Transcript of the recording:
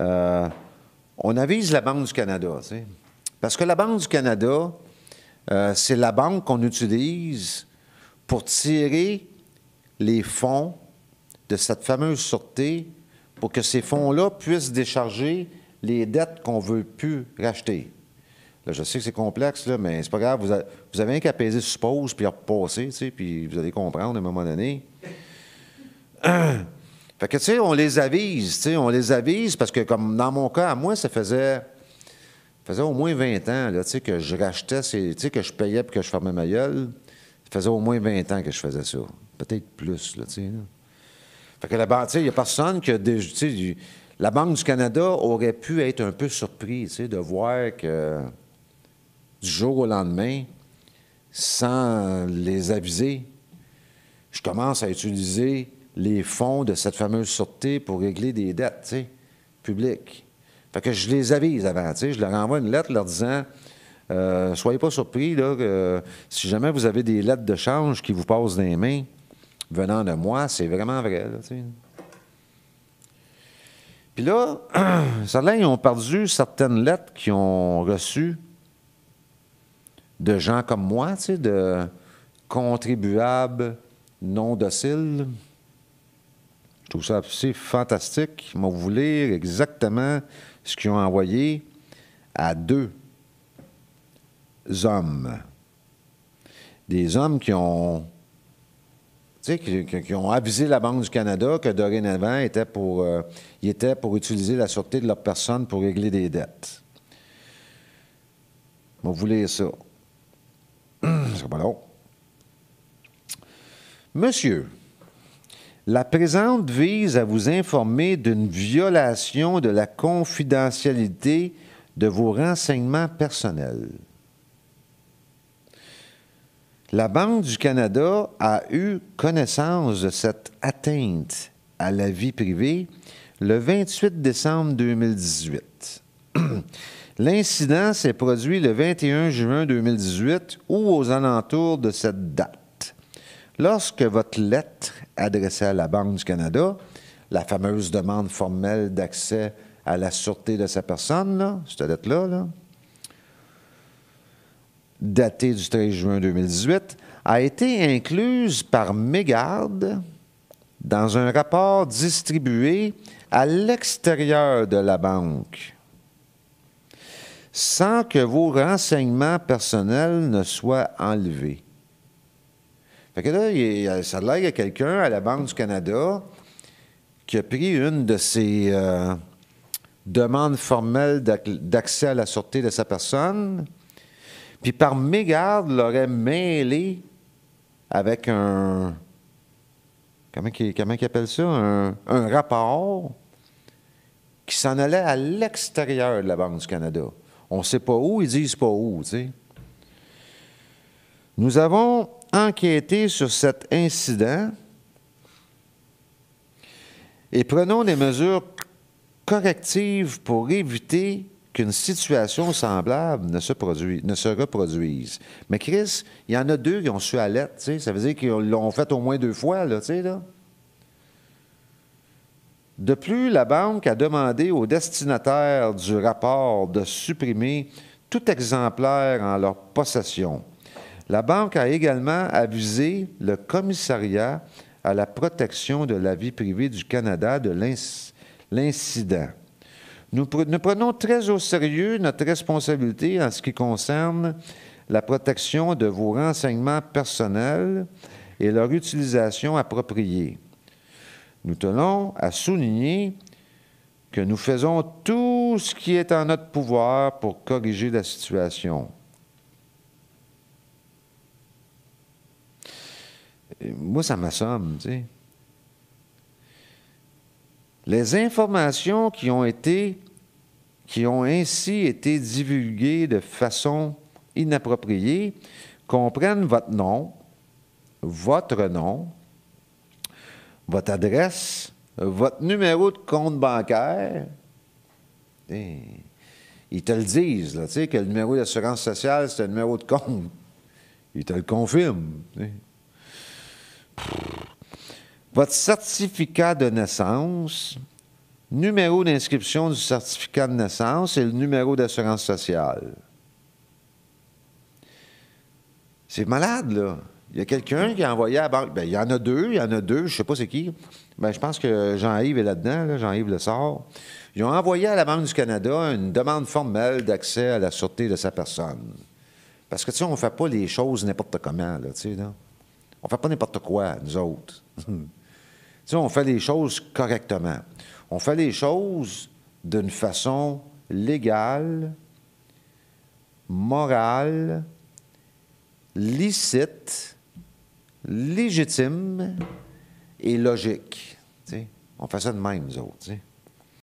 Euh, on avise la Banque du Canada. parce que la Banque du Canada, euh, c'est la banque qu'on utilise pour tirer les fonds de cette fameuse sûreté pour que ces fonds-là puissent décharger les dettes qu'on ne veut plus racheter. je sais que c'est complexe, là, mais c'est pas grave. Vous, avez un qu'à peser suppose, puis à repasser, puis vous allez comprendre à un moment donné. Fait que, tu sais, on les avise, tu sais, on les avise parce que, comme dans mon cas, à moi, ça faisait, faisait au moins 20 ans, là, tu sais, que je rachetais, tu sais, que je payais puis que je fermais ma gueule. Ça faisait au moins 20 ans que je faisais ça. Peut-être plus, là, tu sais. Fait que la banque, tu sais, il n'y a personne qui des, tu sais, la Banque du Canada aurait pu être un peu surpris, tu sais, de voir que du jour au lendemain, sans les aviser, je commence à utiliser les fonds de cette fameuse sûreté pour régler des dettes publiques. Fait que je les avise avant, je leur envoie une lettre leur disant euh, soyez pas surpris euh, si jamais vous avez des lettres de change qui vous passent dans les mains venant de moi, c'est vraiment vrai. Puis là, certains ils ont perdu certaines lettres qu'ils ont reçues de gens comme moi, de contribuables non dociles. Je trouve ça assez fantastique. Je vais vous lire exactement ce qu'ils ont envoyé à deux hommes. Des hommes qui ont, qui, ont avisé la Banque du Canada que dorénavant, était pour, euh, ils pour utiliser la sûreté de leur personne pour régler des dettes. Je vais vous lire ça. C'est pas Monsieur, la présente vise à vous informer d'une violation de la confidentialité de vos renseignements personnels. La Banque du Canada a eu connaissance de cette atteinte à la vie privée le 28 décembre 2018. L'incident s'est produit le 21 juin 2018 ou aux alentours de cette date. Lorsque votre lettre adressée à la Banque du Canada, la fameuse demande formelle d'accès à la sûreté de sa personne, cette lettre-là, datée du 13 juin 2018, a été incluse par mégarde dans un rapport distribué à l'extérieur de la banque, sans que vos renseignements personnels ne soient enlevés. Fait que là, ça a l'air, y quelqu'un à la Banque du Canada qui a pris une de ses euh, demandes formelles d'accès à la sûreté de sa personne, puis par mégarde l'aurait mêlé avec un. Comment comment ça? Un, un rapport qui s'en allait à l'extérieur de la Banque du Canada. On ne sait pas où, ils disent pas où, tu sais. Nous avons enquêter sur cet incident et prenons des mesures correctives pour éviter qu'une situation semblable ne se, produise, ne se reproduise. Mais Chris, il y en a deux qui ont su alerte, l'aide, ça veut dire qu'ils l'ont fait au moins deux fois. Là, De plus, la banque a demandé aux destinataires du rapport de supprimer tout exemplaire en leur possession la banque a également avisé le commissariat à la protection de la vie privée du Canada de l'incident. nous, prenons très au sérieux notre responsabilité en ce qui concerne la protection de vos renseignements personnels et leur utilisation appropriée. Nous tenons à souligner que nous faisons tout ce qui est en notre pouvoir pour corriger la situation. moi, ça m'assomme, tu sais. Les informations qui ont été, qui ont ainsi été divulguées de façon inappropriée comprennent votre nom, votre nom, votre adresse, votre numéro de compte bancaire. ils te le disent, là, tu sais, que le numéro d'assurance sociale, c'est un numéro de compte. Ils te le confirment votre certificat de naissance, numéro d'inscription du certificat de naissance et le numéro d'assurance sociale. C'est malade, là. Il y a quelqu'un qui a envoyé à la banque. Bien, il y en a deux, il y en a deux, je ne sais pas c'est qui. Bien, je pense que Jean-Yves est là-dedans, là, jean yves Le Sort. Ils ont envoyé à la Banque du Canada une demande formelle d'accès à la sûreté de sa personne. Parce que, tu sais, on ne fait pas les choses n'importe comment, là, tu sais, là. On fait pas n'importe quoi, nous autres. Tu on fait les choses correctement. On fait les choses d'une façon légale, morale, licite, légitime et logique. on fait ça de même, nous autres.